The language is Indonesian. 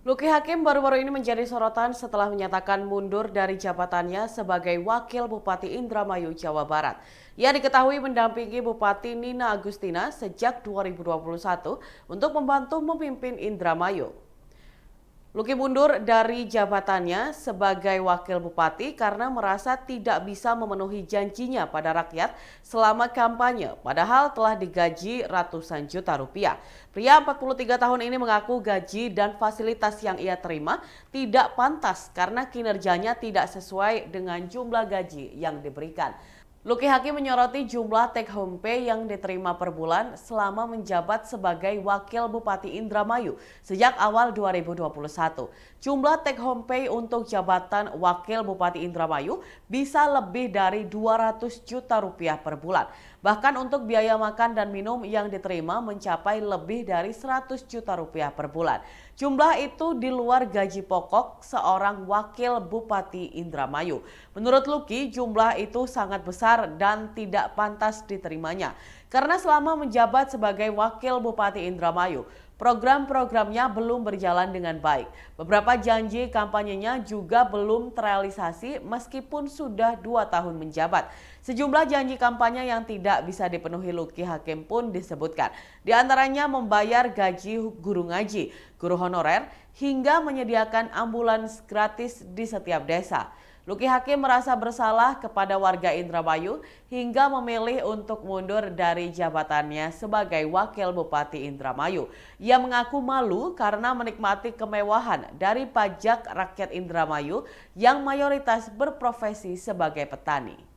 Luki Hakim baru-baru ini menjadi sorotan setelah menyatakan mundur dari jabatannya sebagai Wakil Bupati Indramayu, Jawa Barat. Ia diketahui mendampingi Bupati Nina Agustina sejak 2021 untuk membantu memimpin Indramayu. Luki mundur dari jabatannya sebagai wakil bupati karena merasa tidak bisa memenuhi janjinya pada rakyat selama kampanye, padahal telah digaji ratusan juta rupiah. Pria 43 tahun ini mengaku gaji dan fasilitas yang ia terima tidak pantas karena kinerjanya tidak sesuai dengan jumlah gaji yang diberikan. Luki Haki menyoroti jumlah take home pay yang diterima per bulan selama menjabat sebagai Wakil Bupati Indramayu sejak awal 2021. Jumlah take home pay untuk jabatan Wakil Bupati Indramayu bisa lebih dari 200 juta rupiah per bulan. Bahkan untuk biaya makan dan minum yang diterima mencapai lebih dari 100 juta rupiah per bulan. Jumlah itu di luar gaji pokok seorang Wakil Bupati Indramayu. Menurut Luki, jumlah itu sangat besar besar dan tidak pantas diterimanya. Karena selama menjabat sebagai wakil Bupati Indramayu, program-programnya belum berjalan dengan baik. Beberapa janji kampanyenya juga belum terrealisasi meskipun sudah dua tahun menjabat. Sejumlah janji kampanye yang tidak bisa dipenuhi Luki Hakim pun disebutkan. Di antaranya membayar gaji guru ngaji, guru honorer, hingga menyediakan ambulans gratis di setiap desa. Luki Hakim merasa bersalah kepada warga Indramayu hingga memilih untuk mundur dari jabatannya sebagai Wakil Bupati Indramayu. Ia mengaku malu karena menikmati kemewahan dari pajak rakyat Indramayu yang mayoritas berprofesi sebagai petani.